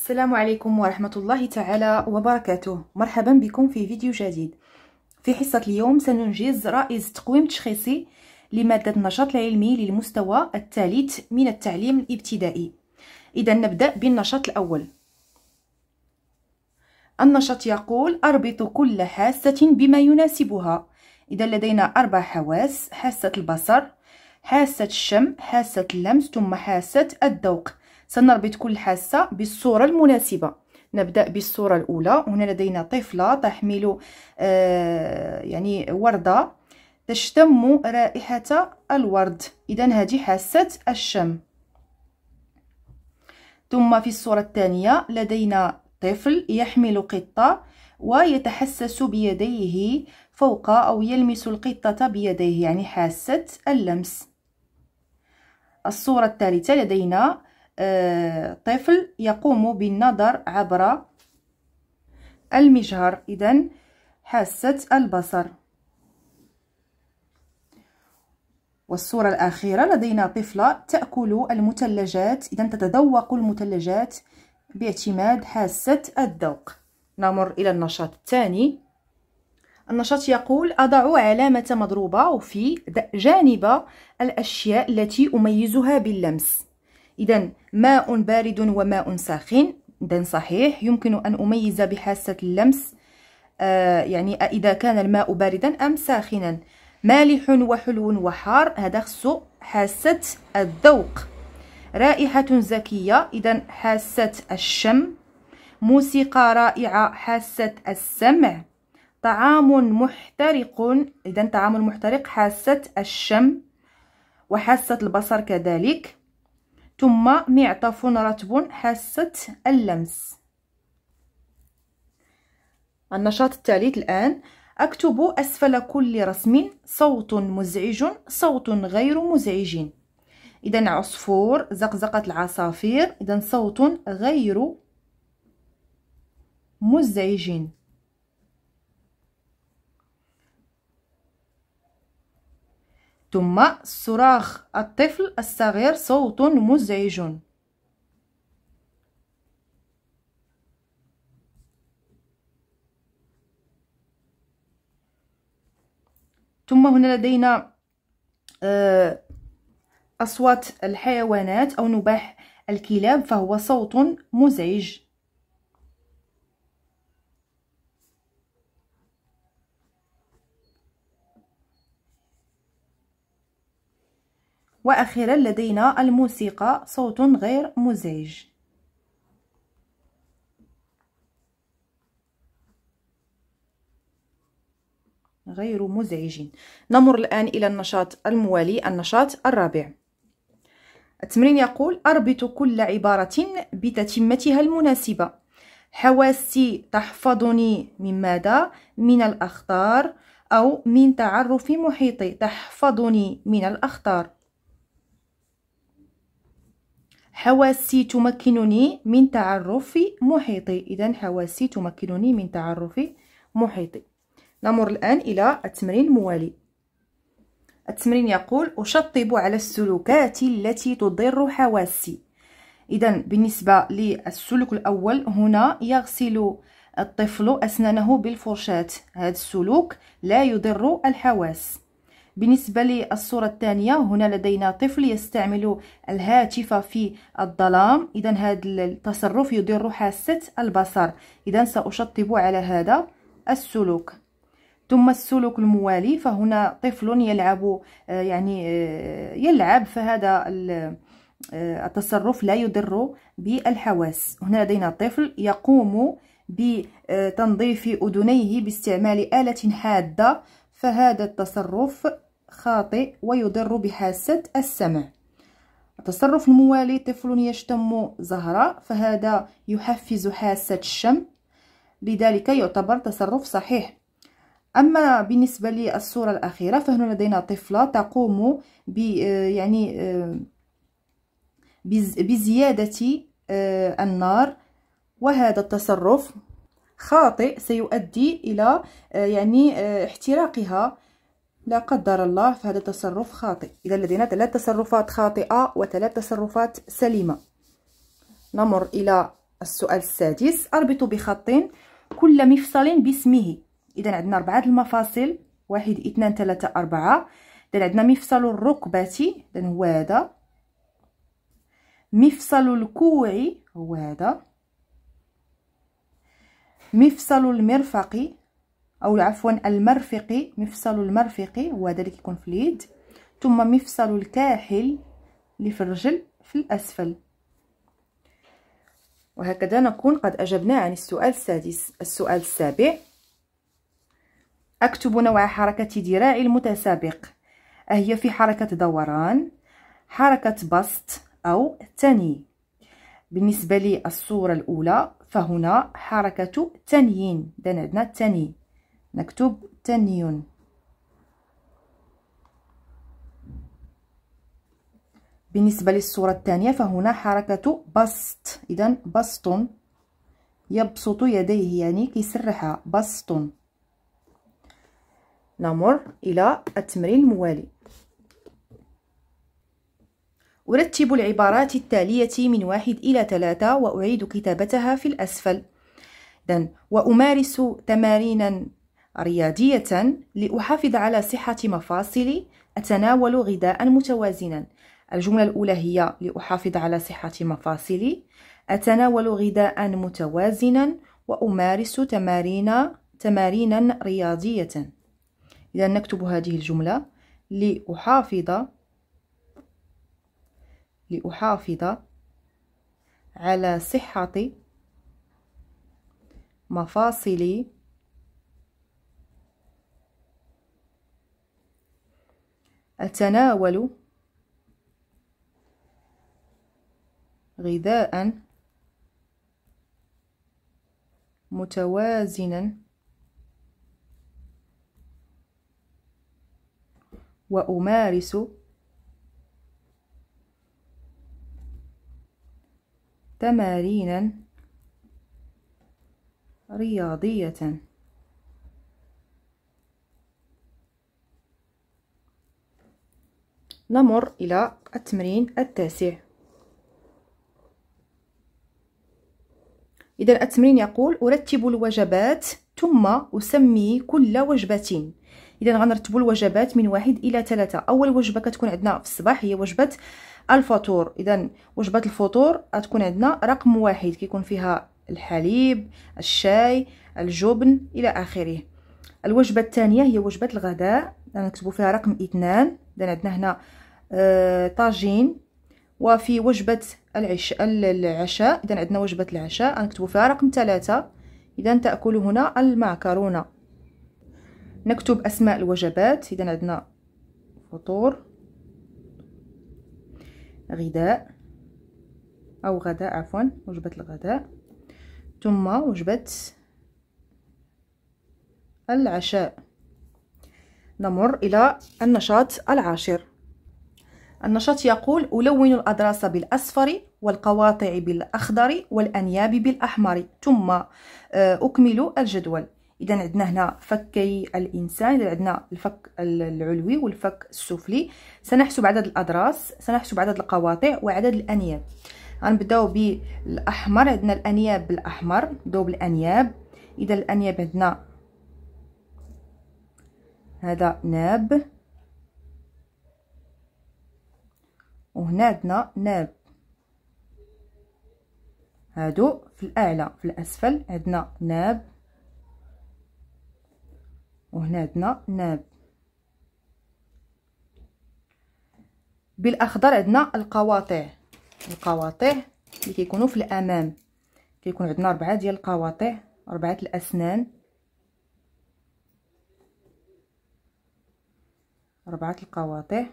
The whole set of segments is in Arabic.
السلام عليكم ورحمة الله تعالى وبركاته مرحبا بكم في فيديو جديد في حصة اليوم سننجز رائز تقويم تشخيصي لمادة النشاط العلمي للمستوى الثالث من التعليم الابتدائي إذا نبدأ بالنشاط الأول النشاط يقول أربط كل حاسة بما يناسبها إذا لدينا أربع حواس حاسة البصر حاسة الشم حاسة اللمس ثم حاسة الذوق سنربط كل حاسة بالصورة المناسبة نبدأ بالصورة الأولى هنا لدينا طفلة تحمل آه يعني وردة تشتم رائحة الورد إذا هذه حاسة الشم ثم في الصورة الثانية لدينا طفل يحمل قطة ويتحسس بيديه فوق أو يلمس القطة بيديه يعني حاسة اللمس الصورة الثالثة لدينا طفل يقوم بالنظر عبر المجهر إذا حاسة البصر والصورة الأخيرة لدينا طفلة تأكل المثلجات إذا تتذوق المثلجات باعتماد حاسة الذوق نمر إلى النشاط الثاني النشاط يقول أضع علامة مضروبة في جانب الأشياء التي أميزها باللمس إذا ماء بارد وماء ساخن إذا صحيح يمكن أن أميز بحاسة اللمس آه يعني إذا كان الماء باردا أم ساخنا مالح وحلو وحار هذا خصو حاسة الذوق رائحة زكية إذا حاسة الشم موسيقى رائعة حاسة السمع طعام محترق إذا طعام محترق حاسة الشم وحاسة البصر كذلك ثم معطف رطب حاسة اللمس النشاط الثالث الآن أكتب أسفل كل رسم صوت مزعج صوت غير مزعج إذا عصفور زقزقة العصافير إذا صوت غير مزعج ثم صراخ الطفل الصغير صوت مزعج ثم هنا لدينا آه، أصوات الحيوانات أو نباح الكلاب فهو صوت مزعج وأخيرا لدينا الموسيقى صوت غير مزعج غير مزعج نمر الآن إلى النشاط الموالي النشاط الرابع التمرين يقول أربط كل عبارة بتتمتها المناسبة حواسي تحفظني من ماذا؟ من الأخطار أو من تعرف محيطي تحفظني من الأخطار حواسي تمكنني من تعرف محيطي إذا حواسي تمكنني من تعرف محيطي نمر الآن إلى التمرين الموالي التمرين يقول أشطب على السلوكات التي تضر حواسي إذا بالنسبة للسلوك الأول هنا يغسل الطفل أسنانه بالفرشاة هذا السلوك لا يضر الحواس بالنسبة للصورة الثانية هنا لدينا طفل يستعمل الهاتف في الظلام إذا هذا التصرف يضر حاسة البصر إذا سأشطب على هذا السلوك ثم السلوك الموالي فهنا طفل يلعب آه، يعني آه، يلعب فهذا آه، التصرف لا يضر بالحواس هنا لدينا طفل يقوم بتنظيف أذنيه باستعمال آلة حادة فهذا التصرف خاطئ ويضر بحاسة السمع التصرف الموالي طفل يشتم زهرة فهذا يحفز حاسة الشم لذلك يعتبر تصرف صحيح أما بالنسبة للصورة الأخيرة فهنا لدينا طفلة تقوم آه، يعني آه، بزيادة آه، النار وهذا التصرف خاطئ سيؤدي إلى آه، يعني آه، احتراقها لا قدر الله فهذا تصرف خاطئ إذا لدينا ثلاث تصرفات خاطئة وثلاث تصرفات سليمة نمر إلى السؤال السادس أربط بخط كل مفصل باسمه إذا عندنا أربعة المفاصل واحد اثنان ثلاثة أربعة إذا عندنا مفصل الركبة إذا هو هذا مفصل الكوع هو هذا مفصل المرفق أو عفوا المرفق مفصل المرفق اللي كيكون في اليد ثم مفصل الكاحل اللي في الرجل في الأسفل وهكذا نكون قد أجبنا عن السؤال السادس السؤال السابع أكتب نوع حركة ذراعي المتسابق أهي في حركة دوران حركة بسط أو تني بالنسبة لي الصورة الأولى فهنا حركة تنيين دان عندنا تني نكتب تنيون بالنسبة للصورة الثانية فهنا حركة بسط إذا بسط يبسط يديه يعني كيسرحها بسط نمر إلى التمرين الموالي أرتب العبارات التالية من واحد إلى ثلاثة وأعيد كتابتها في الأسفل إذن وأمارس تمارينا رياضية لأحافظ على صحة مفاصلي أتناول غذاء متوازنا الجملة الأولى هي لأحافظ على صحة مفاصلي أتناول غذاء متوازنا وأمارس تمارين تمارينا رياضية إذا نكتب هذه الجملة لأحافظ لأحافظ على صحة مفاصلي أتناول غذاء متوازنا وأمارس تمارينا رياضية نمر إلى التمرين التاسع إذا التمرين يقول أرتب الوجبات ثم أسمي كل وجبة اذا غنرتبوا الوجبات من واحد الى ثلاثة اول وجبه كتكون عندنا في الصباح هي وجبه الفطور اذا وجبه الفطور غتكون عندنا رقم واحد كيكون فيها الحليب الشاي الجبن الى اخره الوجبه الثانيه هي وجبه الغداء غنكتبوا فيها رقم اثنان اذا عندنا هنا آه، طاجين وفي وجبه العشاء العشاء اذا عندنا وجبه العشاء غنكتبوا فيها رقم ثلاثة اذا تاكل هنا المعكرونه نكتب أسماء الوجبات إذا عندنا فطور غداء أو غداء عفوا وجبة الغداء ثم وجبة العشاء نمر إلى النشاط العاشر النشاط يقول ألون الأدراس بالأصفر والقواطع بالأخضر والأنياب بالأحمر ثم آه، أكمل الجدول اذا عندنا هنا فكي الانسان اذا عندنا الفك العلوي والفك السفلي سنحسب عدد الاضراس سنحسب عدد القواطع وعدد الانياب غنبداو بالاحمر عندنا الانياب بالاحمر دوب الانياب اذا الانياب عندنا هذا ناب وهنا عندنا ناب هادو في الاعلى في الاسفل عندنا ناب وهنا عندنا ناب بالاخضر عندنا القواطع القواطع اللي كيكونوا في الامام كيكون عندنا اربعه ديال القواطع اربعه الاسنان اربعه القواطع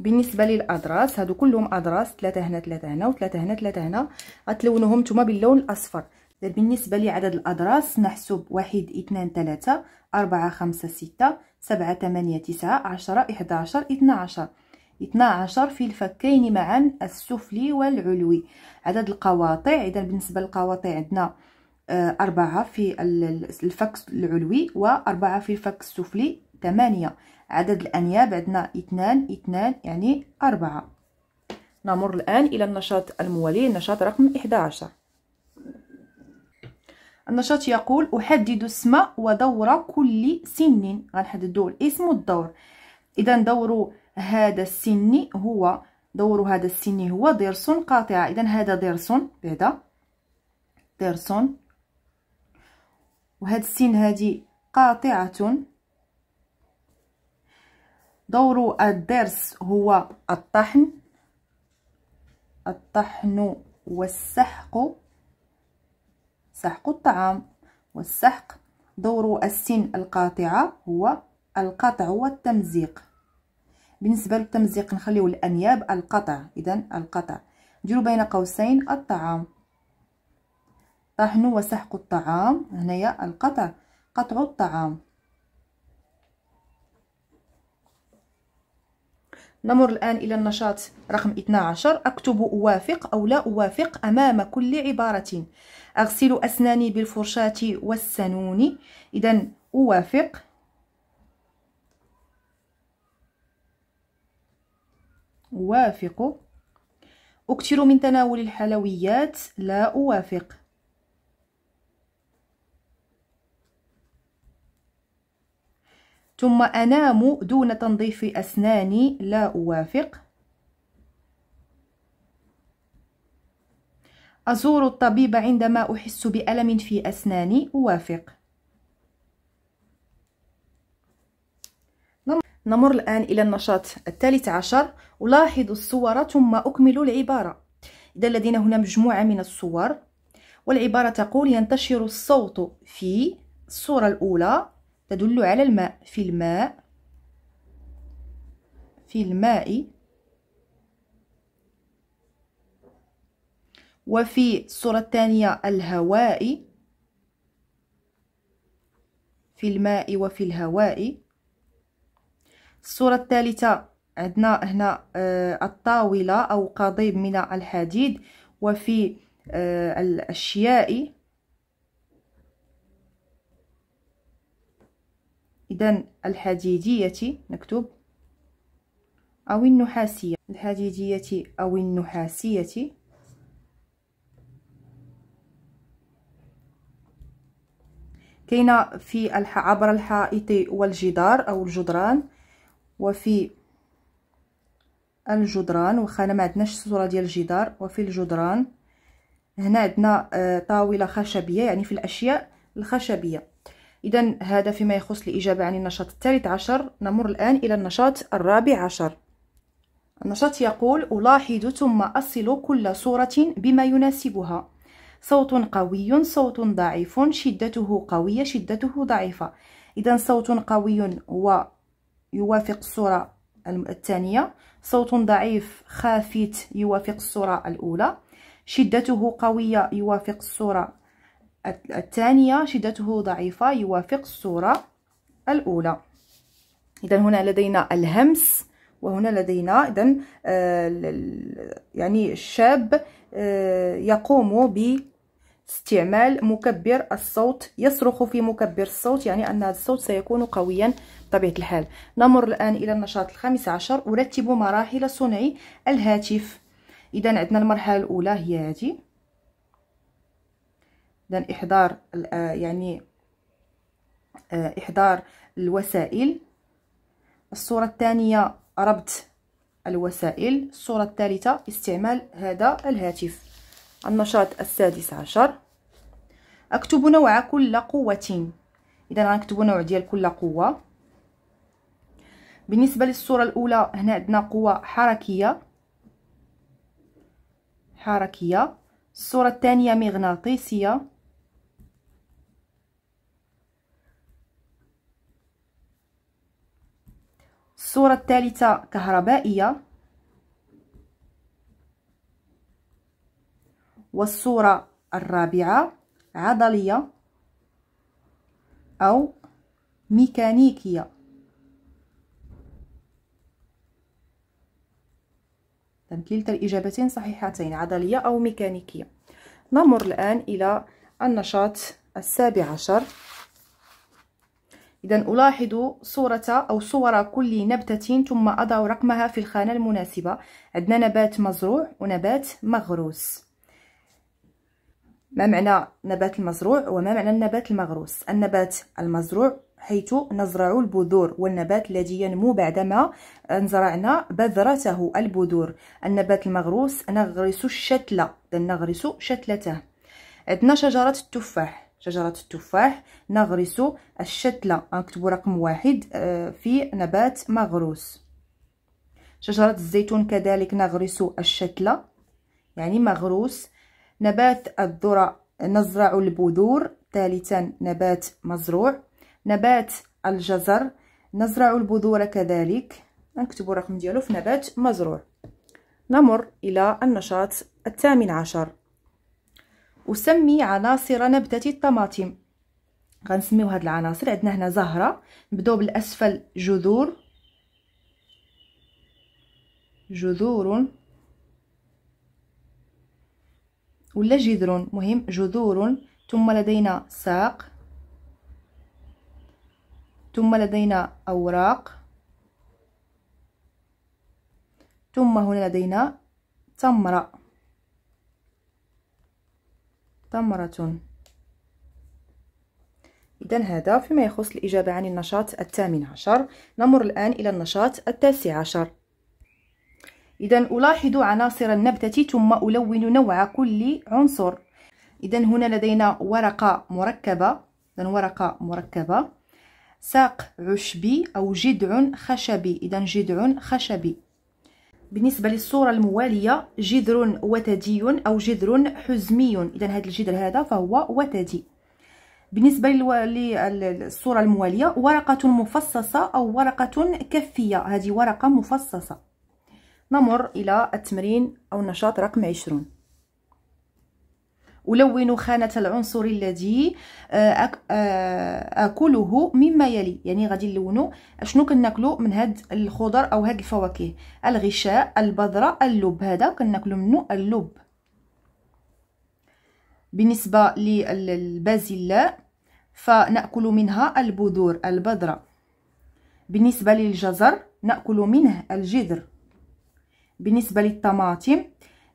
بالنسبه للاضراس هادو كلهم اضراس ثلاثه هنا ثلاثه هنا وثلاثه هنا ثلاثه هنا غتلونهم نتوما باللون الاصفر بالنسبه لعدد الاضراس نحسب واحد اثنان ثلاثة أربعة خمسة ستة سبعة ثمانية تسعة عشرة إحدى عشر اثنا عشر اثنا عشر في الفكين معا السفلي والعلوي عدد القواطع اذا بالنسبه للقواطع عندنا آه، أربعة في الفك العلوي وأربعة في الفك السفلي ثمانية عدد الانياب عندنا اثنان اثنان يعني اربعة نمر الان الى النشاط الموالي النشاط رقم 11 النشاط يقول احدد اسم ودور كل سن غنحددوا الاسم والدور اذا دور هذا السن هو دور هذا السن هو ضرس قاطعه اذا هذا ضرس بعدا ضرس وهذا السن هذه قاطعه دور الضرس هو الطحن الطحن والسحق سحق الطعام والسحق دور السن القاطعة هو القطع والتمزيق بالنسبة للتمزيق نخليو الأنياب القطع إذا القطع نديرو بين قوسين الطعام طحن وسحق الطعام هنايا القطع قطع الطعام نمر الآن إلى النشاط رقم 12 أكتب أوافق أو لا أوافق أمام كل عبارة أغسل أسناني بالفرشاة والسنون إذا أوافق أوافق أكثر من تناول الحلويات لا أوافق ثم أنام دون تنظيف أسناني لا أوافق أزور الطبيب عندما أحس بألم في أسناني أوافق نمر الآن إلى النشاط الثالث عشر ألاحظ الصور ثم أكمل العبارة إذا لدينا هنا مجموعة من الصور والعبارة تقول ينتشر الصوت في الصورة الأولى تدل على الماء في الماء في الماء وفي الصورة الثانية الهواء في الماء وفي الهواء الصورة الثالثة عندنا هنا آه، الطاولة أو قضيب من الحديد وفي آه، الأشياء إذا الحديدية نكتب أو النحاسية الحديدية أو النحاسية كاينة في الح... عبر الحائط والجدار أو الجدران وفي الجدران وخا أنا ما عندناش الصورة ديال الجدار وفي الجدران هنا عندنا آه، طاولة خشبية يعني في الأشياء الخشبية إذا هذا فيما يخص الإجابة عن النشاط الثالث عشر نمر الآن إلى النشاط الرابع عشر النشاط يقول ألاحظ ثم أصل كل صورة بما يناسبها صوت قوي صوت ضعيف شدته قوية شدته ضعيفة إذا صوت قوي هو يوافق الصورة الثانية صوت ضعيف خافت يوافق الصورة الأولى شدته قوية يوافق الصورة الثانية شدته ضعيفة يوافق الصورة الأولى إذا هنا لدينا الهمس وهنا لدينا إذا آه، يعني الشاب آه، يقوم باستعمال مكبر الصوت يصرخ في مكبر الصوت يعني أن هذا الصوت سيكون قويا بطبيعة الحال نمر الآن إلى النشاط الخامس عشر أرتب مراحل صنع الهاتف إذا عندنا المرحلة الأولى هي هذه إذا إحضار آه، يعني آه، إحضار الوسائل الصورة الثانية ربط الوسائل الصورة الثالثة استعمال هذا الهاتف النشاط السادس عشر أكتب نوع كل قوة إذا غنكتبوا نوع ديال كل قوة بالنسبة للصورة الأولى هنا عندنا قوة حركية حركية الصورة الثانية مغناطيسية الصورة الثالثة كهربائية والصورة الرابعة عضلية أو ميكانيكية كلتا الإجابتين صحيحتين عضلية أو ميكانيكية نمر الآن إلى النشاط السابع عشر إذا ألاحظ صورة أو صور كل نبتة ثم أضع رقمها في الخانة المناسبة عندنا نبات مزروع ونبات مغروس ما معنى نبات المزروع وما معنى النبات المغروس النبات المزروع حيث نزرع البذور والنبات الذي ينمو بعدما زرعنا بذرته البذور النبات المغروس نغرس الشتلة نغرس شتلته عندنا شجرة التفاح شجرة التفاح نغرس الشتلة نكتب رقم واحد آه، في نبات مغروس شجرة الزيتون كذلك نغرس الشتلة يعني مغروس نبات الذرة نزرع البذور ثالثا نبات مزروع نبات الجزر نزرع البذور كذلك نكتب رقم ديالو في نبات مزروع نمر إلى النشاط الثامن عشر أسمي عناصر نبتة الطماطم غنسميو هاد العناصر عندنا هنا زهرة نبداو بالأسفل جذور جذور ولا جذر مهم جذور ثم لدينا ساق ثم لدينا أوراق ثم هنا لدينا تمرة تمرة إذا هذا فيما يخص الإجابة عن النشاط الثامن عشر نمر الآن إلى النشاط التاسع عشر إذا ألاحظ عناصر النبتة ثم ألون نوع كل عنصر إذا هنا لدينا ورقة مركبة إذا ورقة مركبة ساق عشبي أو جذع خشبي إذا جذع خشبي بالنسبه للصوره المواليه جذر وتدي او جذر حزمي اذا هذا الجذر هذا فهو وتدي بالنسبه للصوره المواليه ورقه مفصصه او ورقه كفيه هذه ورقه مفصصه نمر الى التمرين او النشاط رقم عشرون ألون خانة العنصر الذي آه، آه، أكله مما يلي يعني غادي نلونو شنو كناكلو من هاد الخضر أو هاد الفواكه الغشاء البذرة اللب هذا كناكلو منو اللب بالنسبة للبازلاء فنأكل منها البذور البذرة بالنسبة للجزر نأكل منه الجذر بالنسبة للطماطم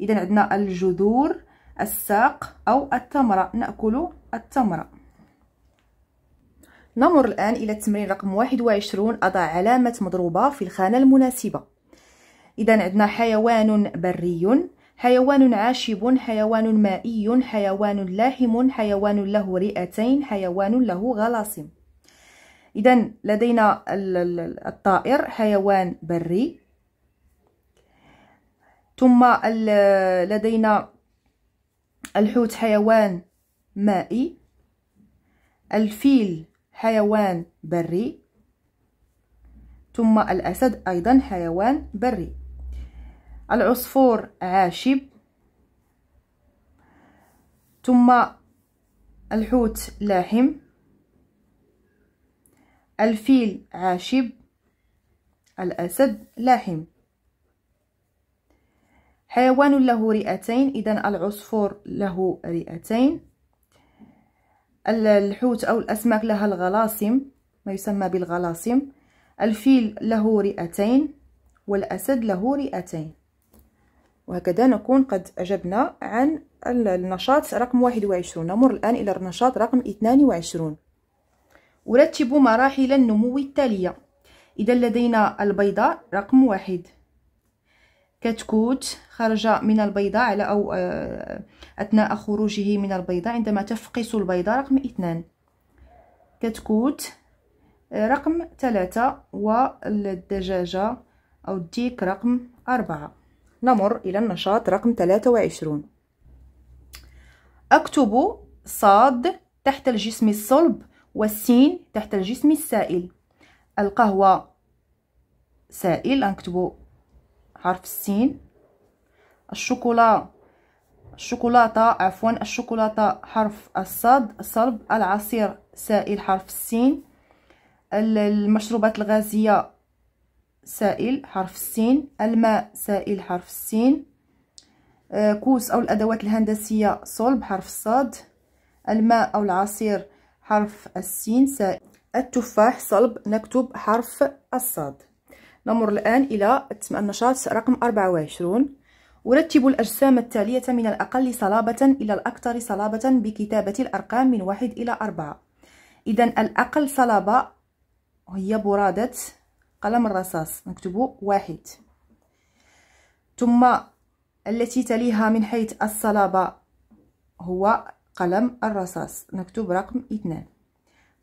إذا عندنا الجذور الساق أو التمرة نأكل التمرة نمر الآن إلى التمرين رقم 21 أضع علامة مضروبة في الخانة المناسبة إذا عندنا حيوان بري حيوان عاشب حيوان مائي حيوان لاحم حيوان له رئتين حيوان له غلاصم إذا لدينا الطائر حيوان بري ثم لدينا الحوت حيوان مائي الفيل حيوان بري ثم الأسد أيضا حيوان بري العصفور عاشب ثم الحوت لاحم الفيل عاشب الأسد لاحم حيوان له رئتين إذا العصفور له رئتين الحوت أو الأسماك لها الغلاصم ما يسمى بالغلاصم الفيل له رئتين والأسد له رئتين وهكذا نكون قد أجبنا عن النشاط رقم 21 نمر الآن إلى النشاط رقم 22 أرتب مراحل النمو التالية إذا لدينا البيضاء رقم واحد كتكوت خرج من البيضة على أو آه، أثناء خروجه من البيضة عندما تفقس البيضة رقم اثنان كتكوت آه، رقم ثلاثة والدجاجة أو الديك رقم أربعة نمر إلى النشاط رقم ثلاثة وعشرون أكتب صاد تحت الجسم الصلب والسين تحت الجسم السائل القهوة سائل نكتبو حرف السين الشوكولا الشوكولاتة عفوا الشوكولاتة حرف الصاد صلب العصير سائل حرف السين المشروبات الغازية سائل حرف السين الماء سائل حرف السين آه، كوس أو الأدوات الهندسية صلب حرف الصاد الماء أو العصير حرف السين سائل التفاح صلب نكتب حرف الصاد نمر الآن إلى النشاط رقم 24 أرتب الأجسام التالية من الأقل صلابة إلى الأكثر صلابة بكتابة الأرقام من واحد إلى أربعة إذا الأقل صلابة هي برادة قلم الرصاص نكتب واحد ثم التي تليها من حيث الصلابة هو قلم الرصاص نكتب رقم اثنان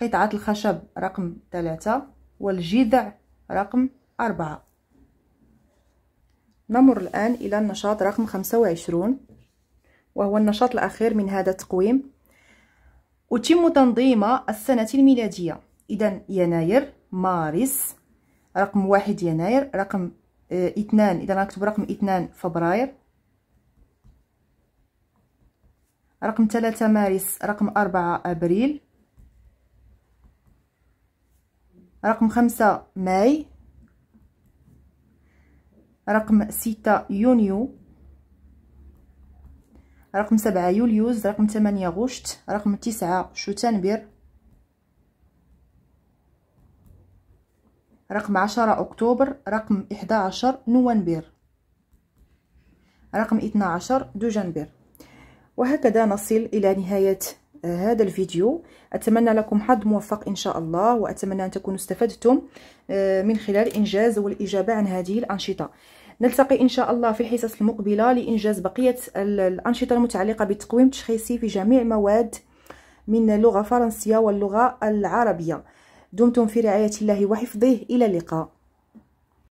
قطعة الخشب رقم ثلاثة والجذع رقم أربعة نمر الآن إلى النشاط رقم خمسة وعشرون وهو النشاط الأخير من هذا التقويم أتم تنظيم السنة الميلادية إذا يناير مارس رقم واحد يناير رقم آه، اثنان إذا نكتب رقم اثنان فبراير رقم ثلاثة مارس رقم أربعة أبريل رقم خمسة ماي رقم ستة يونيو رقم سبعة يوليوز رقم ثمانية غشت رقم تسعة شتنبر رقم عشرة أكتوبر رقم إحدى عشر نوفمبر رقم اثنا عشر دجنبر وهكذا نصل إلى نهاية هذا الفيديو أتمنى لكم حظ موفق إن شاء الله وأتمنى أن تكونوا استفدتم آه، من خلال إنجاز والإجابة عن هذه الأنشطة نلتقي إن شاء الله في الحصص المقبلة لإنجاز بقية الأنشطة المتعلقة بالتقويم التشخيصي في جميع مواد من اللغة الفرنسية واللغة العربية دمتم في رعاية الله وحفظه إلى اللقاء